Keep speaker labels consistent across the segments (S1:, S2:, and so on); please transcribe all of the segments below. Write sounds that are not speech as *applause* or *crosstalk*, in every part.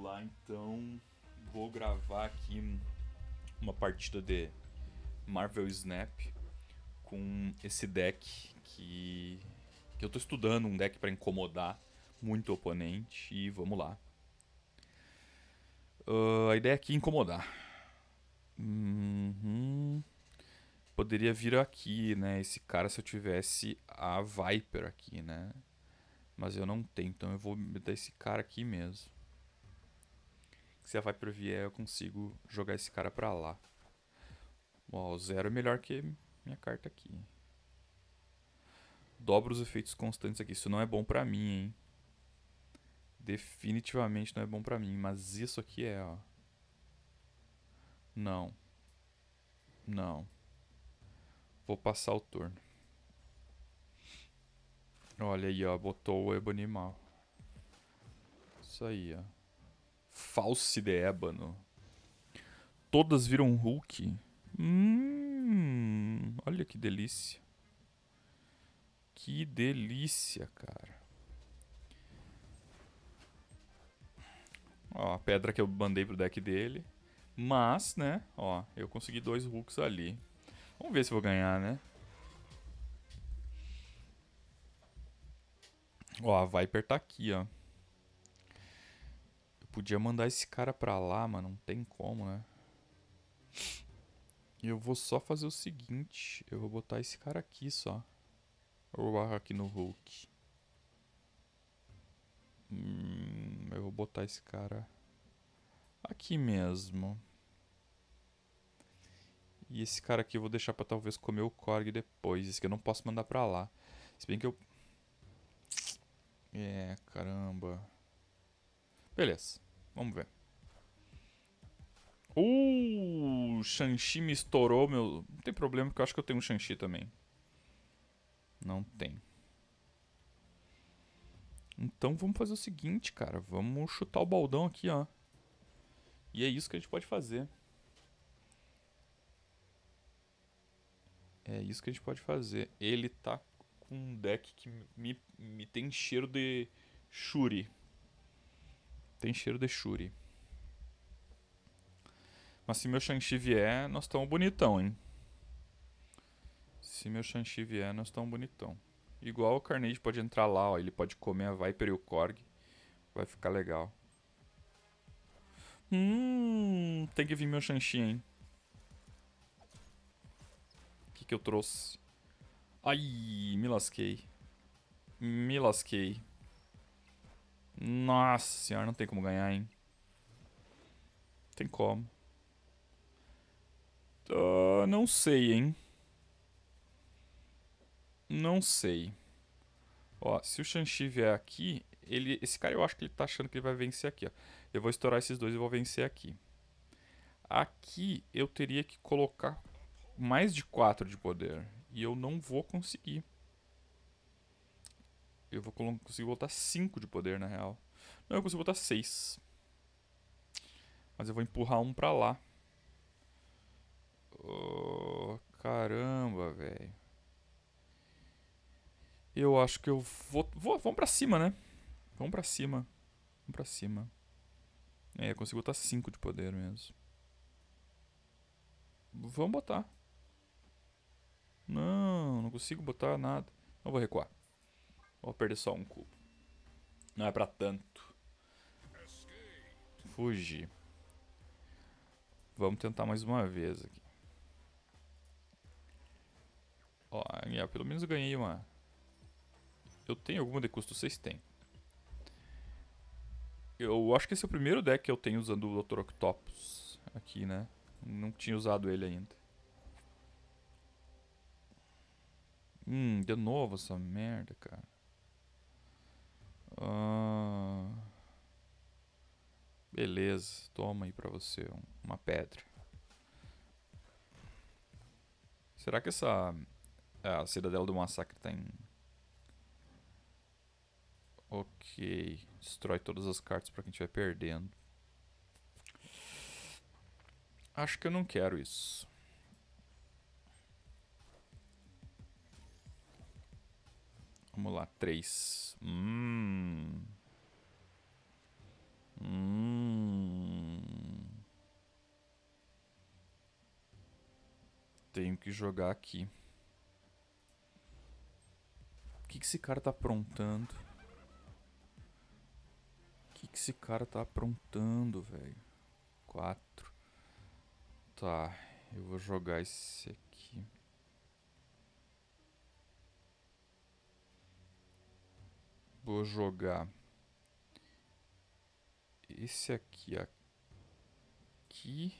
S1: Vamos lá, então. Vou gravar aqui uma partida de Marvel Snap com esse deck que, que eu tô estudando, um deck para incomodar muito o oponente e vamos lá. Uh, a ideia aqui é incomodar. Uhum. Poderia vir aqui, né? Esse cara se eu tivesse a Viper aqui, né? Mas eu não tenho, então eu vou me dar esse cara aqui mesmo. Se a Viper vier, eu consigo jogar esse cara pra lá. Ó, o zero é melhor que minha carta aqui. Dobro os efeitos constantes aqui. Isso não é bom pra mim, hein. Definitivamente não é bom pra mim. Mas isso aqui é, ó. Não. Não. Vou passar o turno. Olha aí, ó. Botou o Ebonimal. Isso aí, ó. Falso de ébano. Todas viram Hulk. Hum, olha que delícia. Que delícia, cara. Ó, a pedra que eu mandei pro deck dele. Mas, né, ó, eu consegui dois Hulks ali. Vamos ver se vou ganhar, né? Ó, a Viper tá aqui, ó. Podia mandar esse cara pra lá, mano. Não tem como, né? E eu vou só fazer o seguinte. Eu vou botar esse cara aqui só. Eu vou aqui no Hulk. Hum, eu vou botar esse cara aqui mesmo. E esse cara aqui eu vou deixar pra talvez comer o Korg depois. Esse aqui eu não posso mandar pra lá. Se bem que eu... É, caramba... Beleza, vamos ver. o uh, Shang-Chi me estourou, meu... Não tem problema, porque eu acho que eu tenho um Shang-Chi também. Não tem. Então vamos fazer o seguinte, cara. Vamos chutar o baldão aqui, ó. E é isso que a gente pode fazer. É isso que a gente pode fazer. Ele tá com um deck que me, me tem cheiro de Shuri. Tem cheiro de shuri. Mas se meu Shang-Chi vier, nós estamos bonitão, hein? Se meu Shang-Chi vier, nós estamos bonitão. Igual o Carnage pode entrar lá, ó. Ele pode comer a Viper e o Korg. Vai ficar legal. Hum, tem que vir meu Shang-Chi, hein? O que, que eu trouxe? Ai, me lasquei. Me lasquei. Nossa senhora, não tem como ganhar, hein? Tem como. Uh, não sei, hein? Não sei. Ó, se o Shanxi vier aqui, ele, esse cara eu acho que ele tá achando que ele vai vencer aqui, ó. Eu vou estourar esses dois e vou vencer aqui. Aqui eu teria que colocar mais de 4 de poder. E eu não vou conseguir. Eu vou conseguir botar 5 de poder, na real. Não, eu consigo botar 6. Mas eu vou empurrar um pra lá. Oh, caramba, velho. Eu acho que eu vou, vou... Vamos pra cima, né? Vamos pra cima. Vamos pra cima. É, eu consigo botar 5 de poder mesmo. Vamos botar. Não, não consigo botar nada. Eu vou recuar. Vou perder só um cubo. Não é pra tanto. Fugir. Vamos tentar mais uma vez aqui. Ó, pelo menos eu ganhei uma... Eu tenho alguma de custo? Vocês têm. Eu acho que esse é o primeiro deck que eu tenho usando o Dr. Octopus aqui, né? Não tinha usado ele ainda. Hum, de novo essa merda, cara. Ah, beleza, toma aí pra você uma pedra. Será que essa. É, a cidadela do massacre tá em. Ok. Destrói todas as cartas pra quem estiver perdendo. Acho que eu não quero isso. Vamos lá, três. Hum. Hum. Tenho que jogar aqui. O que, que esse cara tá aprontando? O que, que esse cara tá aprontando, velho? Quatro. Tá, eu vou jogar esse aqui. vou jogar esse aqui aqui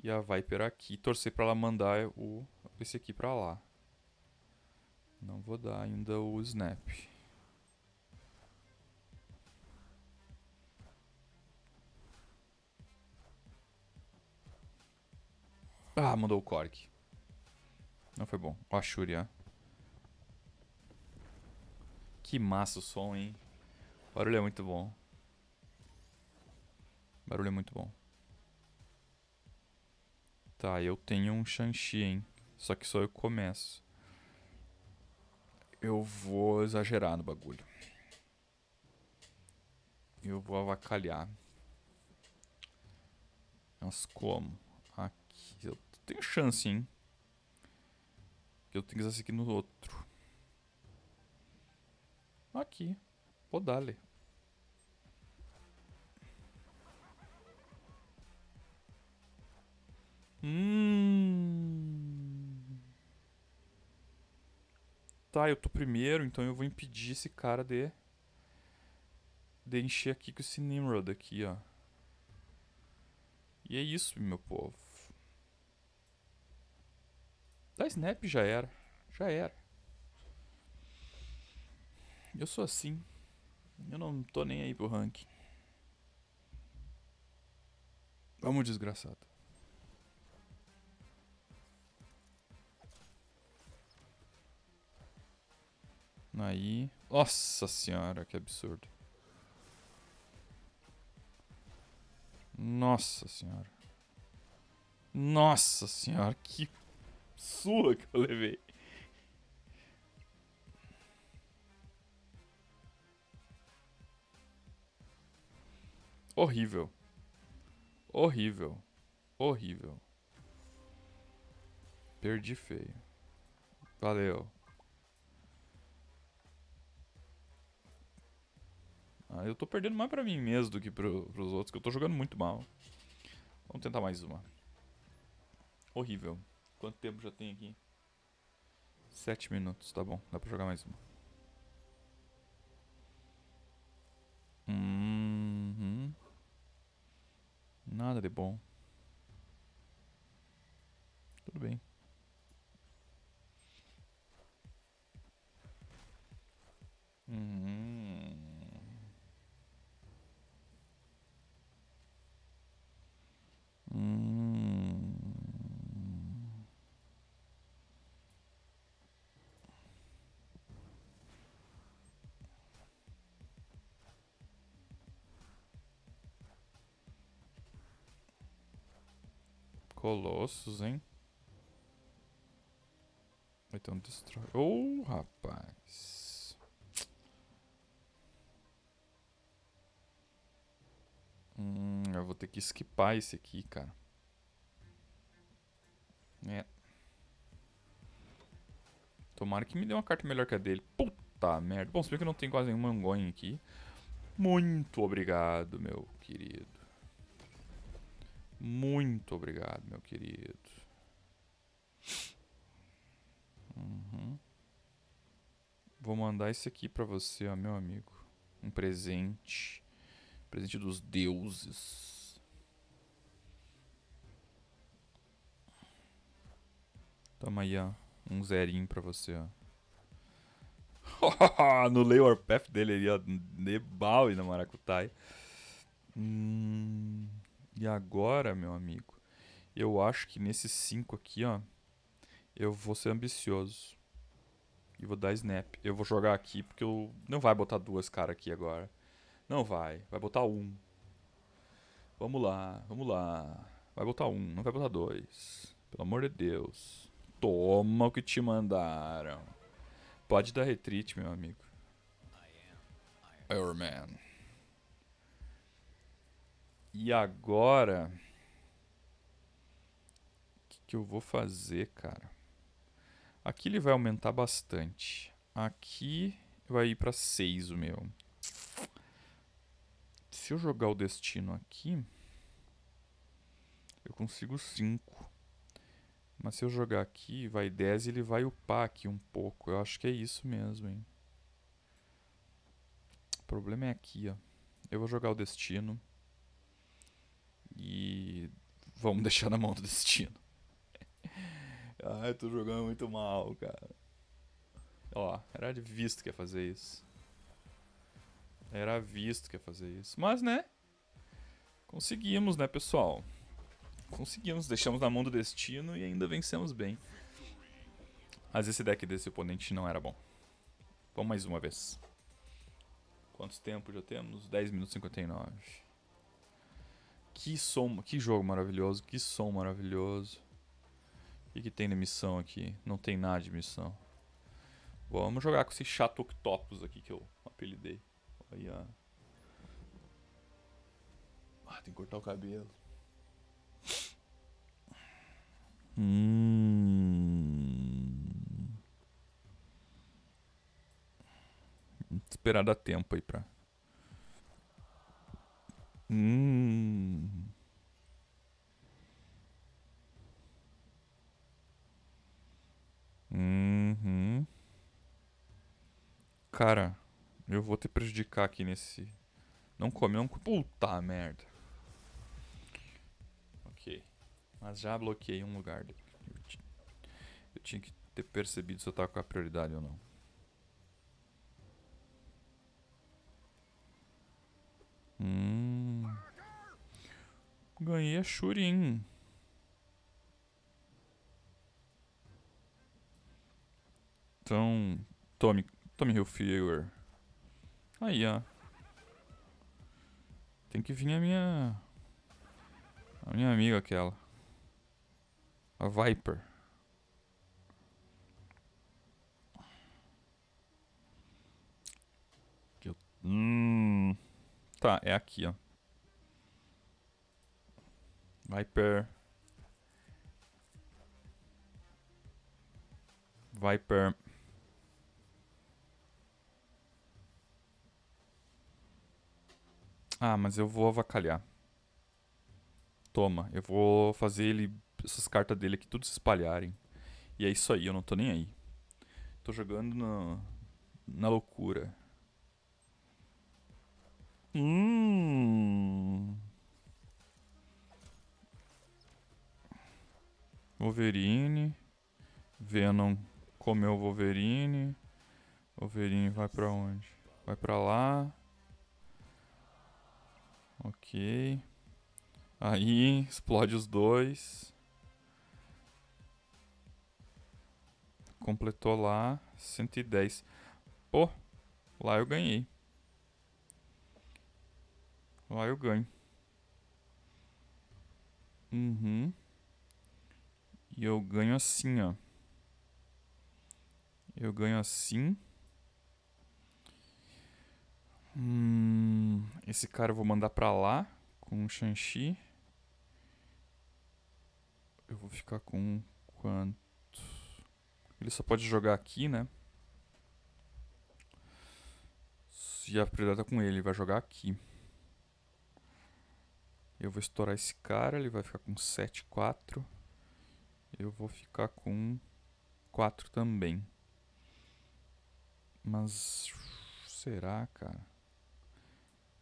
S1: e a Viper aqui, torcer para ela mandar o esse aqui para lá. Não vou dar ainda o snap. Ah, mandou o Cork. Não foi bom. Ó a Shuri, ó. Que massa o som, hein? O barulho é muito bom. O barulho é muito bom. Tá, eu tenho um Shanxi, hein? Só que só eu começo. Eu vou exagerar no bagulho. Eu vou avacalhar. Mas como? Aqui. Eu tenho chance, hein? Eu tenho que fazer aqui no outro. Aqui. pô Hum. Tá, eu tô primeiro, então eu vou impedir esse cara de... De encher aqui com esse Nimrod aqui, ó. E é isso, meu povo. Da Snap já era. Já era. Eu sou assim. Eu não tô nem aí pro ranking. Vamos, desgraçado. Aí. Nossa senhora, que absurdo. Nossa senhora. Nossa senhora, que surra que eu levei. horrível. Horrível. Horrível. Perdi feio. Valeu. Ah, eu tô perdendo mais pra mim mesmo do que pro, pros outros, que eu tô jogando muito mal. Vamos tentar mais uma. Horrível. Quanto tempo já tem aqui? Sete minutos, tá bom. Dá pra jogar mais uma. Hum. nada de bom. Tudo bem. Hum. colossos, hein? Então destrói. Ô, oh, rapaz. Hum, eu vou ter que esquipar esse aqui, cara. É. Tomara que me dê uma carta melhor que a dele. Puta merda. Bom, se bem que eu não tenho quase nenhum mangonha aqui. Muito obrigado, meu querido. Muito obrigado, meu querido. Uhum. Vou mandar esse aqui para você, ó, meu amigo. Um presente. Presente dos deuses. Toma aí, ó. Um zerinho pra você, ó. Anulei *laughs* Warpath dele ali, ó. Nebal e na Maracutai. Hum... E agora, meu amigo, eu acho que nesses 5 aqui, ó, eu vou ser ambicioso. E vou dar snap. Eu vou jogar aqui porque eu... Não vai botar duas caras aqui agora. Não vai. Vai botar um. Vamos lá, vamos lá. Vai botar um, não vai botar dois. Pelo amor de Deus. Toma o que te mandaram. Pode dar retreat, meu amigo. Iron Man. E agora. O que, que eu vou fazer, cara? Aqui ele vai aumentar bastante. Aqui vai ir para 6 o meu. Se eu jogar o destino aqui, eu consigo 5. Mas se eu jogar aqui, vai 10 e ele vai upar aqui um pouco. Eu acho que é isso mesmo, hein? O problema é aqui, ó. Eu vou jogar o destino. E vamos deixar na mão do destino. Ai, tô jogando muito mal, cara. Ó, era visto que ia fazer isso. Era visto que ia fazer isso. Mas, né? Conseguimos, né, pessoal? Conseguimos, deixamos na mão do destino e ainda vencemos bem. Mas esse deck desse oponente não era bom. Vamos mais uma vez. Quantos tempo já temos? 10 minutos e 59. Que som, que jogo maravilhoso, que som maravilhoso. O que, que tem de missão aqui? Não tem nada de missão. vamos jogar com esse chato octopus aqui que eu apelidei. Olha. Ah, tem que cortar o cabelo. Hum. Esperar dar tempo aí pra. Hum. Uhum. Cara, eu vou te prejudicar aqui nesse. Não come, não. Puta merda. Ok. Mas já bloqueei um lugar. Eu, eu tinha que ter percebido se eu tava com a prioridade ou não. Hum. Ganhei a Shurin. Então, tome, tome Hillfewer. Aí, ó. Tem que vir a minha... A minha amiga aquela. A Viper. Hum. Tá, é aqui, ó. Viper. Viper. Ah, mas eu vou avacalhar. Toma, eu vou fazer ele, essas cartas dele aqui tudo se espalharem. E é isso aí, eu não tô nem aí. Tô jogando na na loucura. Hum. Wolverine. Venom comeu o Wolverine. Wolverine vai pra onde? Vai pra lá. Ok. Aí, explode os dois. Completou lá. 110. Pô, lá eu ganhei. Lá eu ganho. Uhum. E eu ganho assim, ó. Eu ganho assim. Hum, esse cara eu vou mandar pra lá com o Shanxi. Eu vou ficar com quanto? Ele só pode jogar aqui, né? E a prioridade tá com ele, ele vai jogar aqui. Eu vou estourar esse cara, ele vai ficar com 7, 4. Eu vou ficar com 4 também. Mas será, cara?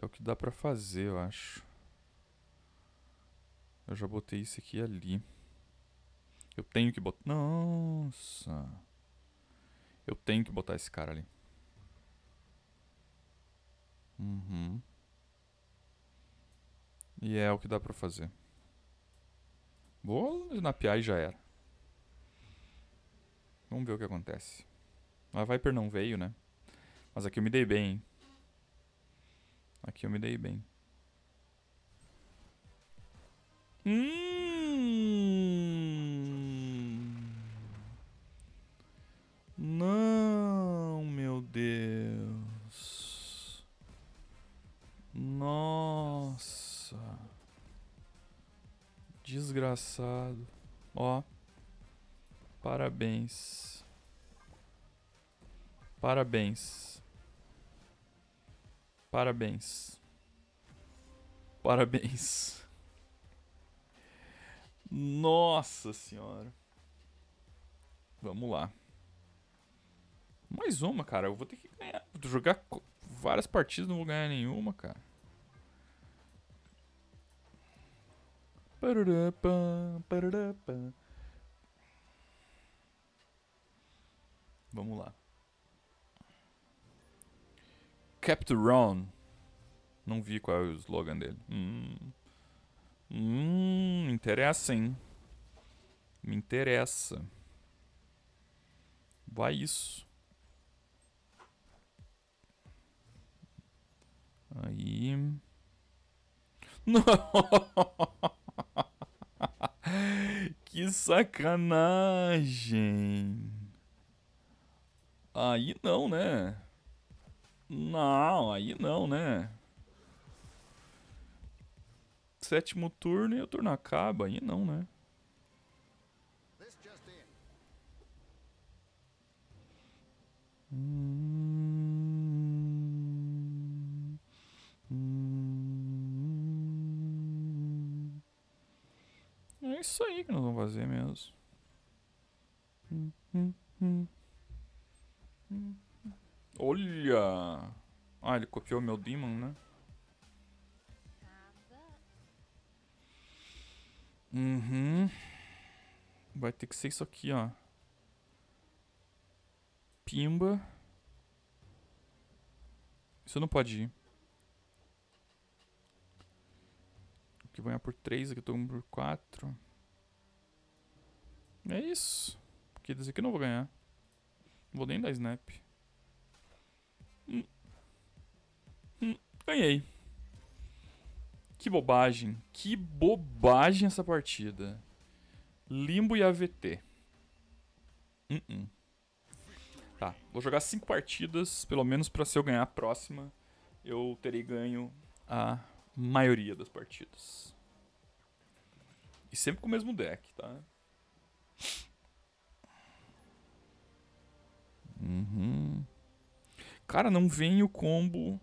S1: É o que dá pra fazer, eu acho. Eu já botei isso aqui ali. Eu tenho que botar... Nossa! Eu tenho que botar esse cara ali. Uhum. E é o que dá pra fazer. Vou snapear e já era. Vamos ver o que acontece. A Viper não veio, né? Mas aqui eu me dei bem, hein? Aqui eu me dei bem. Hum... Não, meu Deus. Não. Desgraçado. Ó. Parabéns. Parabéns. Parabéns. Parabéns. Nossa senhora. Vamos lá. Mais uma, cara. Eu vou ter que ganhar. Vou jogar várias partidas, não vou ganhar nenhuma, cara. Vamos lá. Capturon. Não vi qual é o slogan dele. Hum, hum interessa, hein? Me interessa. Vai isso. Aí. *laughs* Não! *laughs* que sacanagem. Aí não, né? Não, aí não, né? Sétimo turno e o turno acaba. Aí não, né? Hum. é isso aí que nós vamos fazer mesmo. Hum, hum, hum. Olha! Ah, ele copiou meu Demon, né? Uhum. Vai ter que ser isso aqui, ó. Pimba. Isso não pode ir. Que vai por 3, aqui eu tô com por 4. É isso. Porque desse aqui eu não vou ganhar. Não vou nem dar snap. Hum. Hum. Ganhei. Que bobagem. Que bobagem essa partida. Limbo e AVT. Uh-uh. Tá, vou jogar cinco partidas, pelo menos para se eu ganhar a próxima, eu terei ganho a maioria das partidas. E sempre com o mesmo deck, tá? Cara, não vem o combo.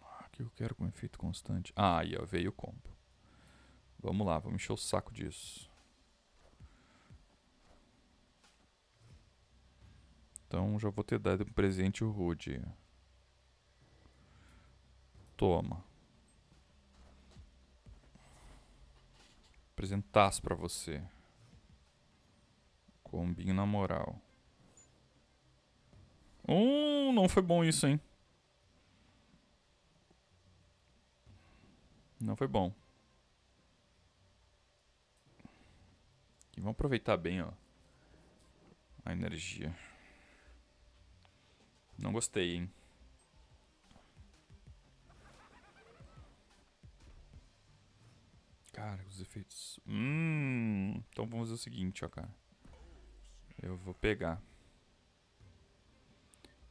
S1: Ah, que eu quero com efeito constante. Ah, aí, ó, veio o combo. Vamos lá, vamos encher o saco disso. Então já vou ter dado um presente o Rude. Toma. Apresentasse pra você. Combinho na moral. Hum, não foi bom isso, hein? Não foi bom. E vamos aproveitar bem, ó. A energia. Não gostei, hein? Cara, os efeitos... Hum... Então vamos fazer o seguinte, ó, cara. Eu vou pegar...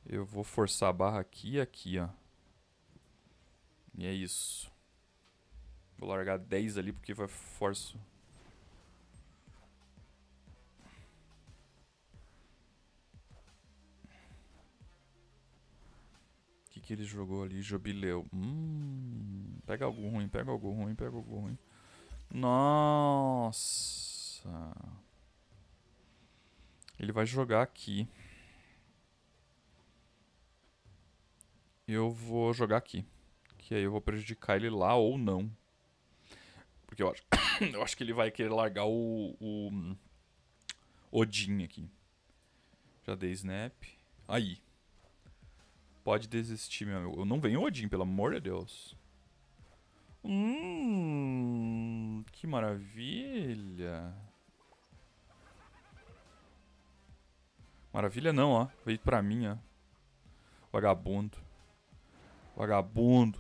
S1: Eu vou forçar a barra aqui e aqui, ó. E é isso. Vou largar 10 ali porque vai forço. O que, que ele jogou ali? Jubileu. Hum, pega algo ruim, pega algo ruim, pega algo ruim. Nossa. Ele vai jogar aqui. eu vou jogar aqui. Que aí eu vou prejudicar ele lá ou não. Porque eu acho, *coughs* eu acho que ele vai querer largar o, o Odin aqui. Já dei snap. Aí. Pode desistir, meu amigo. Eu não venho Odin, pelo amor de Deus. Hum, que maravilha. Maravilha não, ó. Veio pra mim, ó. Vagabundo. Vagabundo.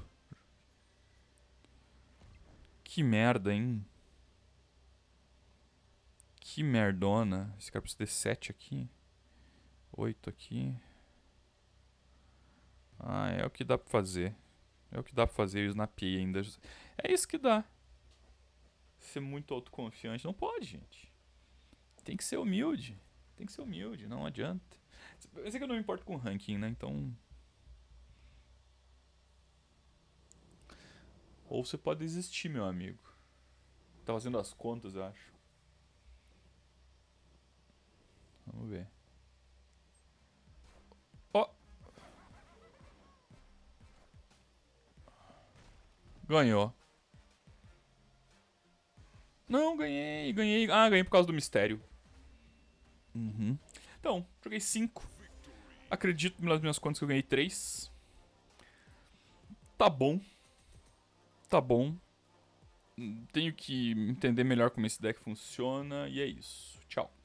S1: Que merda, hein? Que merdona. Esse cara precisa de 7 aqui. 8 aqui. Ah, é o que dá pra fazer. É o que dá pra fazer. Eu snapei ainda. É isso que dá. Ser muito autoconfiante. Não pode, gente. Tem que ser humilde. Tem que ser humilde. Não adianta. Eu sei que eu não me importo com ranking, né? Então... Ou você pode desistir, meu amigo. Tá fazendo as contas, eu acho. Vamos ver. Ó! Oh. Ganhou. Não, ganhei, ganhei. Ah, ganhei por causa do mistério. Uhum. Então, joguei 5. Acredito nas minhas contas que eu ganhei 3. Tá bom tá bom. Hum, tenho que entender melhor como esse deck funciona e é isso. Tchau.